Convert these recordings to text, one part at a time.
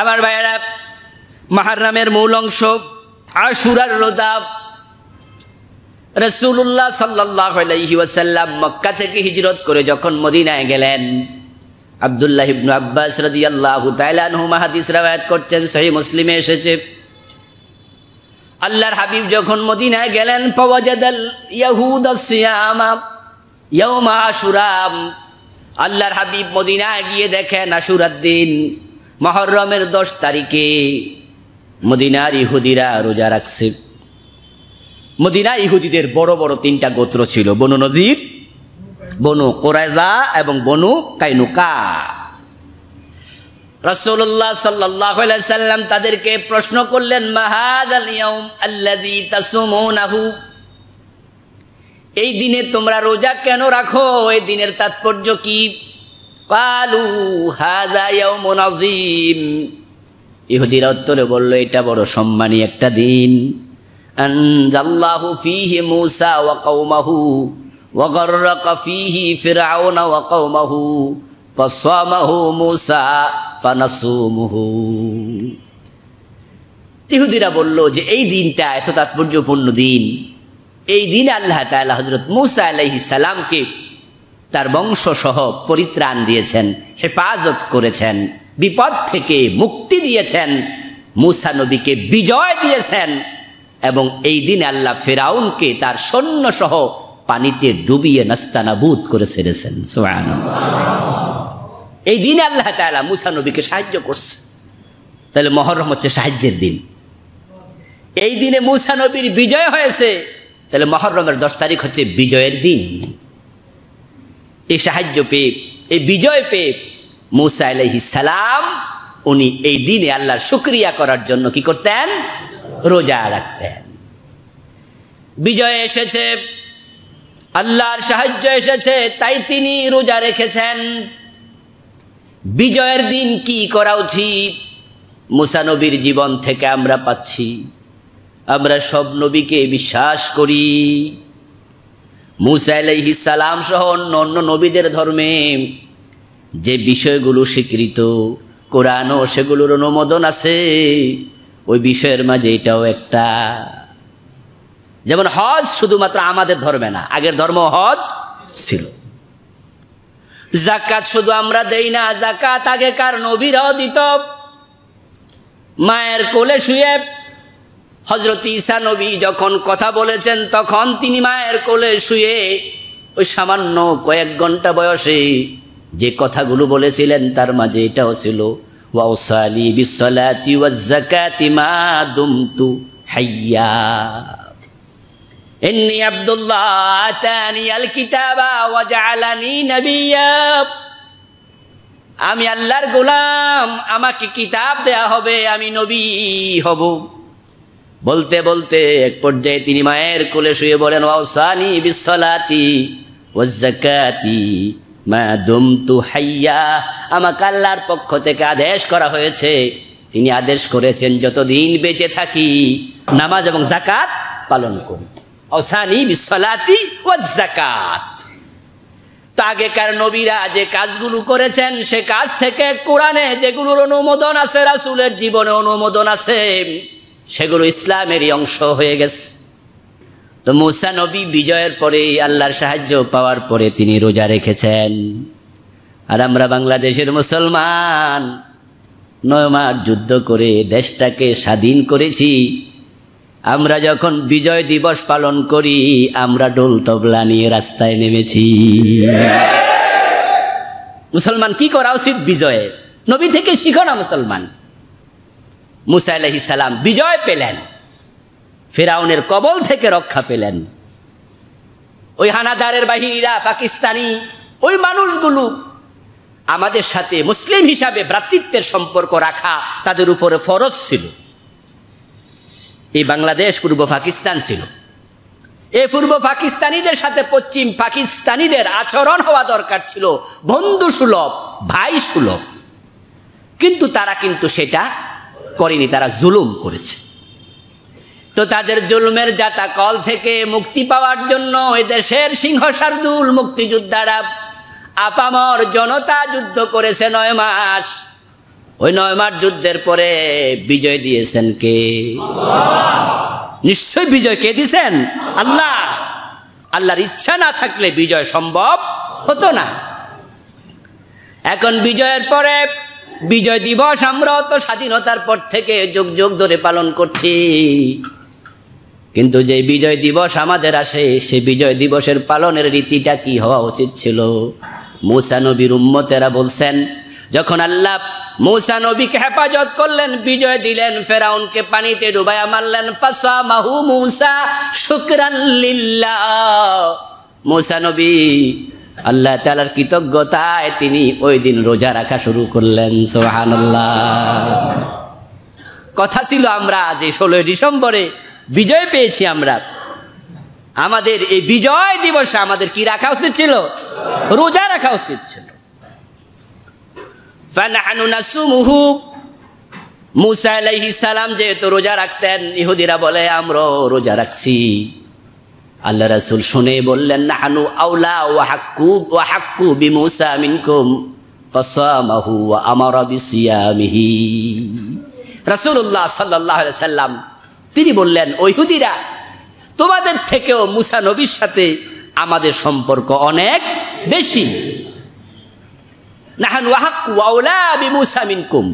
আবার ভাইয়েরা মাহারামের মূল অংশ আশুরার রোদা রসুল্লাহ সাল্লাহ মক্কা থেকে হিজরত করে যখন মদিনায় গেলেন আবদুল্লাহ ইবনু আব্বাস রদি আল্লাহ তাইলানহুমা হাদিস রায়াত করছেন সেই মুসলিমে এসেছে আল্লাহর হাবিব যখন মদিনায় গেলেন পওয়াজাদাল ইয়াহুদ ইয়াউমা আশুরাম আল্লাহর হাবিব মদিনায় গিয়ে দেখেন আশুরার দিন মহরমের দশ তারিখে মদিনার ইহুদিরা রোজা রাখছে মদিনা ইহুদিদের বড় বড় তিনটা গোত্র ছিল বনু নজির বনু কোরাইজা এবং বনু কাইনুকা রসুল্লাহ সাল্লাহ সাল্লাম তাদেরকে প্রশ্ন করলেন মাহাজ আল্লাহু এই দিনে তোমরা রোজা কেন রাখো এই দিনের তাৎপর্য কি কালু হাজা ইয়াউমুন আযীম ইহুদিরা উত্তরে বলল এটা বড় সম্মানী একটা দিন আনজাল্লাহু ফিহি মূসা ওয়া কওমাহু ওয়া গাররাকা ফিহি ফিরআউন ওয়া কওমাহু ফাসামাহু মূসা ফানাসুমুহু ইহুদিরা বলল যে এই দিনটা এত তাৎপর্যপূর্ণ দিন এই দিন আল্লাহ তাআলা হযরত মূসা আলাইহিস সালামকে তার বংশসহ পরিত্রাণ দিয়েছেন হেফাজত করেছেন বিপদ থেকে মুক্তি দিয়েছেন মুসা নবীকে বিজয় দিয়েছেন এবং এই দিন আল্লাহ ফেরাউনকে তার সৈন্যসহ পানিতে ডুবিয়ে নাস্তানাবুদ করে ছেড়েছেন এই দিন আল্লাহ তালা মুসা নবীকে সাহায্য করছে তাহলে মহরম হচ্ছে সাহায্যের দিন এই দিনে মুসা নবীর বিজয় হয়েছে তাহলে মহরমের দশ তারিখ হচ্ছে বিজয়ের দিন এই সাহায্য পেয়ে এই বিজয় পেয়ে মুসা আলহি সালাম উনি এই দিনে আল্লাহর শুক্রিয়া করার জন্য কি করতেন রোজা রাখতেন বিজয় এসেছে আল্লাহর সাহায্য এসেছে তাই তিনি রোজা রেখেছেন বিজয়ের দিন কি করা উচিত মুসানবীর জীবন থেকে আমরা পাচ্ছি আমরা সব নবীকে বিশ্বাস করি মুসাইলাইহি সালাম সহ অন্য অন্য নবীদের ধর্মে যে বিষয়গুলো স্বীকৃত কোরআনও সেগুলোর অনুমোদন আছে ওই বিষয়ের মাঝে এটাও একটা যেমন হজ শুধুমাত্র আমাদের ধর্মে না আগের ধর্ম হজ ছিল জাকাত শুধু আমরা দেই না জাকাত আগেকার নবীরাও দিত মায়ের কোলে শুয়ে হজরত ঈসা নবী যখন কথা বলেছেন তখন তিনি মায়ের কোলে শুয়ে ওই সামান্য কয়েক ঘন্টা বয়সে যে কথাগুলো বলেছিলেন তার মাঝে এটাও ছিল হাইয়া আমি আল্লাহর গোলাম আমাকে কিতাব দেয়া হবে আমি নবী হব বলতে বলতে এক পর্যায়ে তিনি মায়ের কোলে শুয়ে বলেন ওয়াউসানি বিশ্বলাতি ওয়াজ্জাকাতি মা দুমতু হাইয়া আমাকে আল্লাহর পক্ষ থেকে আদেশ করা হয়েছে তিনি আদেশ করেছেন যতদিন বেঁচে থাকি নামাজ এবং জাকাত পালন করি অসানি বিশ্বলাতি ও জাকাত তো আগেকার নবীরা যে কাজগুলো করেছেন সে কাজ থেকে কোরআনে যেগুলোর অনুমোদন আছে রাসুলের জীবনে অনুমোদন আছে সেগুলো ইসলামেরই অংশ হয়ে গেছে তো মুসা নবী বিজয়ের পরে আল্লাহর সাহায্য পাওয়ার পরে তিনি রোজা রেখেছেন আর আমরা বাংলাদেশের মুসলমান নয় যুদ্ধ করে দেশটাকে স্বাধীন করেছি আমরা যখন বিজয় দিবস পালন করি আমরা ডোল তবলা নিয়ে রাস্তায় নেমেছি মুসলমান কি করা উচিত বিজয়ে নবী থেকে শিখো না মুসলমান মুসা আলহি সালাম বিজয় পেলেন ফেরাউনের কবল থেকে রক্ষা পেলেন ওই হানাদারের বাহিনীরা পাকিস্তানি ওই মানুষগুলো আমাদের সাথে মুসলিম হিসাবে ভ্রাতৃত্বের সম্পর্ক রাখা তাদের উপরে ফরজ ছিল এই বাংলাদেশ পূর্ব পাকিস্তান ছিল এই পূর্ব পাকিস্তানিদের সাথে পশ্চিম পাকিস্তানিদের আচরণ হওয়া দরকার ছিল বন্ধু সুলভ ভাই সুলভ কিন্তু তারা কিন্তু সেটা করেনি তারা জুলুম করেছে তো তাদের জুলুমের কল থেকে মুক্তি পাওয়ার জন্য দেশের সিংহসারদুল মুক্তিযোদ্ধারা আপামর জনতা যুদ্ধ করেছে নয় মাস ওই নয় মাস যুদ্ধের পরে বিজয় দিয়েছেন কে নিশ্চয় বিজয় কে দিয়েছেন আল্লাহ আল্লাহর ইচ্ছা না থাকলে বিজয় সম্ভব হতো না এখন বিজয়ের পরে বিজয় দিবস আমরা তো স্বাধীনতার পর থেকে যুগ যুগ ধরে পালন করছি কিন্তু যে বিজয় দিবস আমাদের আসে সে বিজয় দিবসের পালনের রীতিটা কি হওয়া উচিত ছিল মুসানবীর উম্মতেরা বলছেন যখন আল্লাহ মৌসা নবীকে হেফাজত করলেন বিজয় দিলেন ফেরাউনকে পানিতে ডুবাইয়া মারলেন ফাসা মাহু মৌসা শুক্রান লিল্লা মৌসা নবী আল্লাহ তালার কৃতজ্ঞতায় তিনি ওই দিন রোজা রাখা শুরু করলেন সোহান কথা ছিল আমরা যে ষোলোই ডিসেম্বরে বিজয় পেয়েছি আমরা আমাদের এই বিজয় দিবসে আমাদের কি রাখা উচিত ছিল রোজা রাখা উচিত ছিল মুসা আলাইহিস সালাম যেহেতু রোজা রাখতেন ইহুদিরা বলে আমরা রোজা রাখছি আল্লাহ রাসুল শুনে বললেন না আনু আউলা ওয়াহাক্কু ওয়াহাক্কু বি মুসা মিনকুম ফসামাহু ওয়া আমারা বিসিয়ামিহি রাসূলুল্লাহ সাল্লাল্লাহু আলাইহি সাল্লাম তিনি বললেন ওইহুদিরা তোমাদের থেকেও মুসা নবীর সাথে আমাদের সম্পর্ক অনেক বেশি নাহান ওয়াহাক্কু আউলা বি মুসা মিনকুম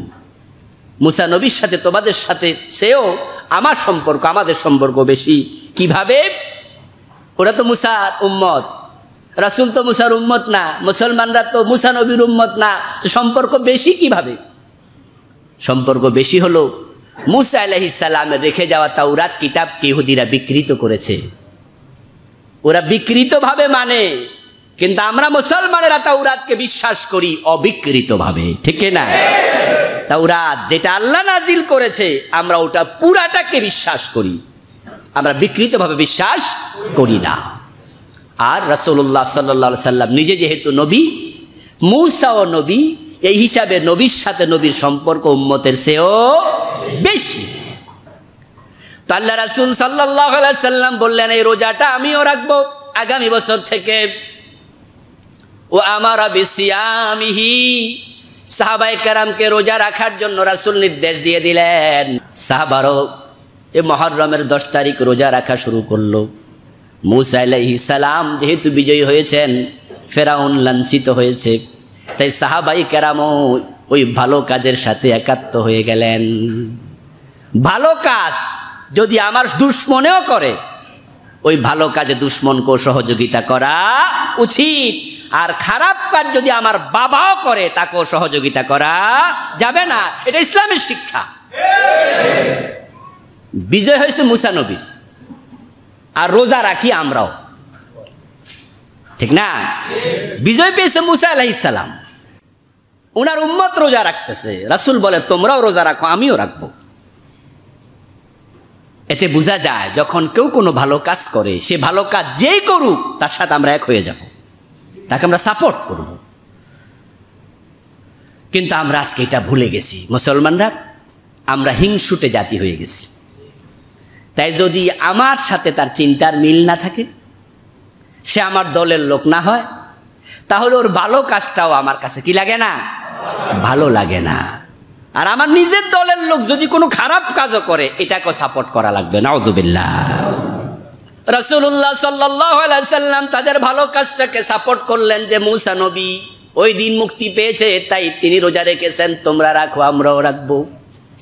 মুসা নবীর সাথে তোমাদের সাথে সেও আমার সম্পর্ক আমাদের সম্পর্ক বেশি কিভাবে ওরা তো মুসার উম্মত রাসুল তো মুসার উম্মত না মুসলমানরা তো মুসা নবীর উম্মত না তো সম্পর্ক বেশি কিভাবে সম্পর্ক বেশি হলো মুসা আলহিসাল্লামের রেখে যাওয়া তাওরাত কিতাবকে ইহুদিরা বিকৃত করেছে ওরা বিকৃতভাবে মানে কিন্তু আমরা মুসলমানেরা তাওরাতকে বিশ্বাস করি অবিকৃতভাবে ঠিক না তাওরাত যেটা আল্লাহ নাজিল করেছে আমরা ওটা পুরাটাকে বিশ্বাস করি আমরা বিকৃতভাবে বিশ্বাস করি না আর রসুল্লাহ সাল্লা সাল্লাম নিজে যেহেতু নবী ও নবী এই হিসাবে নবীর সাথে নবীর সম্পর্ক উম্মতের সেও বেশি তো আল্লাহ রাসুল সাল্লাহ সাল্লাম বললেন এই রোজাটা আমিও রাখবো আগামী বছর থেকে ও আমার বিসিয়ামিহি সাহাবাই কারামকে রোজা রাখার জন্য রাসুল নির্দেশ দিয়ে দিলেন সাহাবারও এ মহরমের দশ তারিখ রোজা রাখা শুরু করলো মুসা আলাইহি সালাম যেহেতু বিজয়ী হয়েছেন ফেরাউন লাঞ্ছিত হয়েছে তাই সাহাবাই কেরামও ওই ভালো কাজের সাথে একাত্ম হয়ে গেলেন ভালো কাজ যদি আমার দুশ্মনেও করে ওই ভালো কাজে দুশ্মনকেও সহযোগিতা করা উচিত আর খারাপ কাজ যদি আমার বাবাও করে তাকেও সহযোগিতা করা যাবে না এটা ইসলামের শিক্ষা বিজয় হয়েছে মুসানবীর আর রোজা রাখি আমরাও ঠিক না বিজয় পেয়েছে মুসা আলাইসালাম উনার উম্মত রোজা রাখতেছে রাসুল বলে তোমরাও রোজা রাখো আমিও রাখবো এতে বোঝা যায় যখন কেউ কোনো ভালো কাজ করে সে ভালো কাজ যেই করুক তার সাথে আমরা এক হয়ে যাব তাকে আমরা সাপোর্ট করব কিন্তু আমরা আজকে এটা ভুলে গেছি মুসলমানরা আমরা হিংসুটে জাতি হয়ে গেছি তাই যদি আমার সাথে তার চিন্তার মিল না থাকে সে আমার দলের লোক না হয় তাহলে ওর ভালো কাজটাও আমার কাছে কি লাগে না ভালো লাগে না আর আমার নিজের দলের লোক যদি কোনো খারাপ কাজও করে এটাকে সাপোর্ট করা লাগবে অজুবিল্লা রসুল্লাহ সাল্লাম তাদের ভালো কাজটাকে সাপোর্ট করলেন যে মুসা নবী ওই দিন মুক্তি পেয়েছে তাই তিনি রোজা রেখেছেন তোমরা রাখো আমরাও রাখবো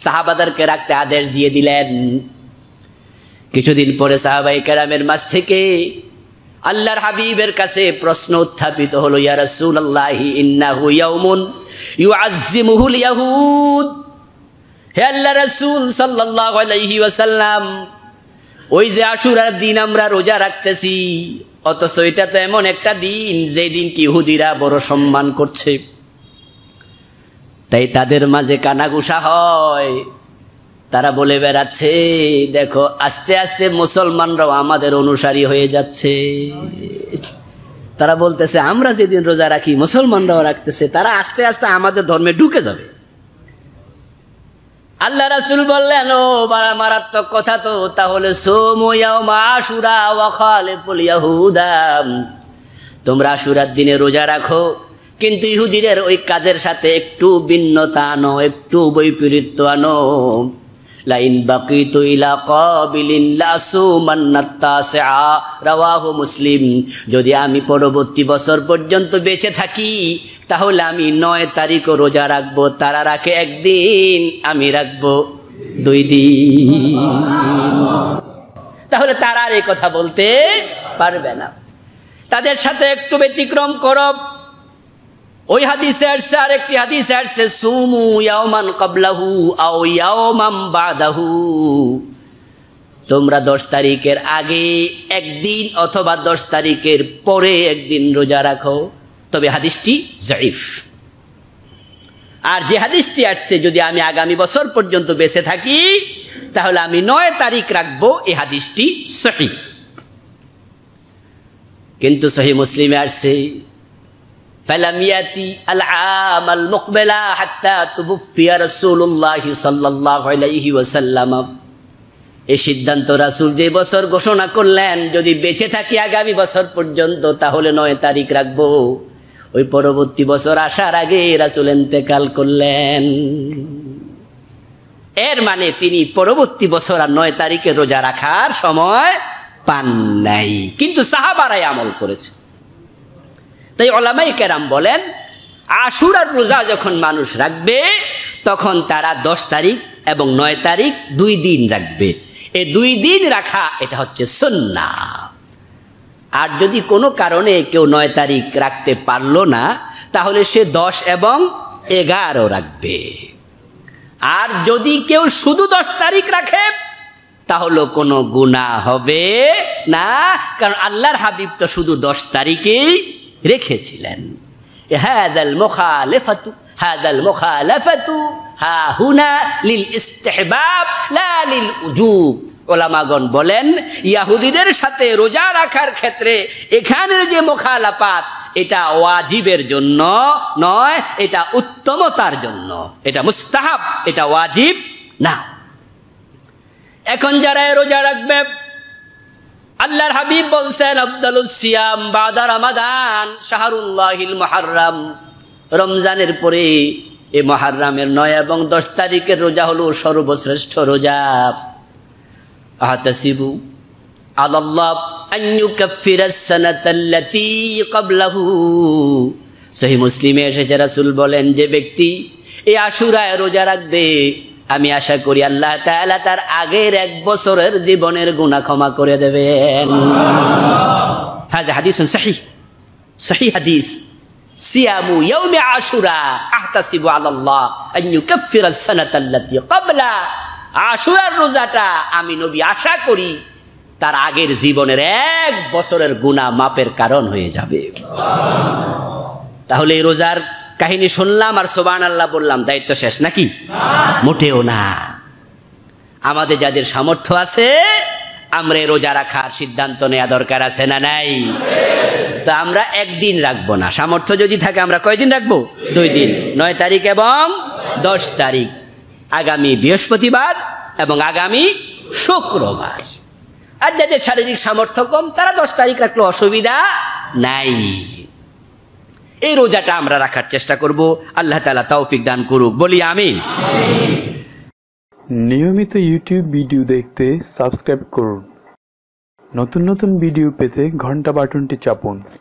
সাহাবাদারকে রাখতে আদেশ দিয়ে দিলেন কিছুদিন পরে সাহাবাই কেরামের মাছ থেকে আল্লাহর হাবিবের কাছে প্রশ্ন উত্থাপিত হলো ইয়া রাসূলুল্লাহি ইন্নাহু ইয়াউমুন মুহুল ইয়াহুদ হে আল্লাহ রসুল সাল্লাল্লাহু আলাইহি ওয়াসাল্লাম ওই যে আশুরার দিন আমরা রোজা রাখতেছি অথচ এটা তো এমন একটা দিন যে কি ইহুদিরা বড় সম্মান করছে তাই তাদের মাঝে কানাগুসা হয় তারা বলে বেড়াচ্ছে দেখো আস্তে আস্তে মুসলমানরাও আমাদের অনুসারী হয়ে যাচ্ছে তারা বলতেছে আমরা যেদিন রোজা রাখি মুসলমানরাও রাখতেছে তারা আস্তে আস্তে আমাদের ধর্মে ঢুকে যাবে আল্লাহ রাসুল বললেন ও বারা মারাত্মক কথা তো তাহলে তোমরা আশুরার দিনে রোজা রাখো কিন্তু ইহুদিদের ওই কাজের সাথে একটু ভিন্নতা আনো একটু বৈপরীত্য আনো লাইন বাকি তুইলা কবিলিন রাওয়াহ মুসলিম যদি আমি পরবর্তী বছর পর্যন্ত বেঁচে থাকি তাহলে আমি নয় তারিখও রোজা রাখবো তারা রাখে একদিন আমি রাখবো দুই দিন তাহলে তারা আর এই কথা বলতে পারবে না তাদের সাথে একটু ব্যতিক্রম করব ওই হাদিসে আসছে আরেকটি হাদিসে আসছে সুমু ইয়াওমান কবলাহু আও ইয়াওমাম বাদাহু তোমরা দশ তারিখের আগে একদিন অথবা দশ তারিখের পরে একদিন রোজা রাখো তবে হাদিসটি জয়ীফ আর যে হাদিসটি আসছে যদি আমি আগামী বছর পর্যন্ত বেঁচে থাকি তাহলে আমি নয় তারিখ রাখবো এই হাদিসটি সহি কিন্তু সহি মুসলিমে আসছে فلم يأتي العام المقبل حتى تبفي رسول الله صلى الله عليه وسلم এই সিদ্ধান্ত রাসুল যে বছর ঘোষণা করলেন যদি বেঁচে থাকি আগামী বছর পর্যন্ত তাহলে নয় তারিখ রাখবো ওই পরবর্তী বছর আসার আগে রাসুল এতেকাল করলেন এর মানে তিনি পরবর্তী বছর আর নয় তারিখে রোজা রাখার সময় পান নাই কিন্তু সাহাবারাই আমল করেছে তাই ওলামাই কেরাম বলেন আশুরার রোজা যখন মানুষ রাখবে তখন তারা দশ তারিখ এবং নয় তারিখ দুই দিন রাখবে এ দুই দিন রাখা এটা হচ্ছে সন্না আর যদি কোনো কারণে কেউ নয় তারিখ রাখতে পারল না তাহলে সে দশ এবং এগারো রাখবে আর যদি কেউ শুধু দশ তারিখ রাখে তাহলে কোনো গুণা হবে না কারণ আল্লাহর হাবিব তো শুধু দশ তারিখেই রেখেছিলেন হাদাল মোখালেফাতু হাদাল মোখালেফাতু হা হুনা লিল ইস্তেহবাব লা লিল উজুব ওলামাগণ বলেন ইয়াহুদিদের সাথে রোজা রাখার ক্ষেত্রে এখানের যে মোখালাপাত এটা ওয়াজিবের জন্য নয় এটা উত্তমতার জন্য এটা মুস্তাহাব এটা ওয়াজিব না এখন যারা রোজা রাখবে আল্লাহর হাবিব বলছেন আব্দালুসিয়াম বাদা রমাদান শাহরুল্লাহিল মহারাম রমজানের পরে এ মহারামের নয় এবং দশ তারিখের রোজা হলো সর্বশ্রেষ্ঠ রোজা আহতাসিবু আল্লাহ সহি মুসলিমে এসেছে রাসুল বলেন যে ব্যক্তি এই আশুরায় রোজা রাখবে আমি আশা করি আল্লাহ তাআলা তার আগের এক বছরের জীবনের গুনাহ ক্ষমা করে দেবেন হ্যাঁ হাদিস সাহি সাহি হাদিস সিয়ামু ইয়াউমি আশুরা আহতাসিবু আলাল্লাহ আন ইউকাফিরা সানাত আল্লাতি ক্বাবলা আশুরার রোজাটা আমি নবী আশা করি তার আগের জীবনের এক বছরের গুণা মাপের কারণ হয়ে যাবে তাহলে এই রোজার কাহিনী শুনলাম আর সোবান আল্লাহ বললাম দায়িত্ব শেষ নাকি মোটেও না আমাদের যাদের সামর্থ্য আছে আমরা রোজা রাখার সিদ্ধান্ত নেওয়া দরকার আছে না নাই তো আমরা একদিন রাখবো না সামর্থ্য যদি থাকে আমরা কয়দিন রাখবো দুই দিন নয় তারিখ এবং দশ তারিখ আগামী বৃহস্পতিবার এবং আগামী শুক্রবার আর যাদের শারীরিক সামর্থ্য কম তারা দশ তারিখ রাখলে অসুবিধা নাই এই রোজাটা আমরা রাখার চেষ্টা করব আল্লাহ তালা তৌফিক দান করুক বলি আমি নিয়মিত ইউটিউব ভিডিও দেখতে সাবস্ক্রাইব করুন নতুন নতুন ভিডিও পেতে ঘন্টা বাটনটি চাপুন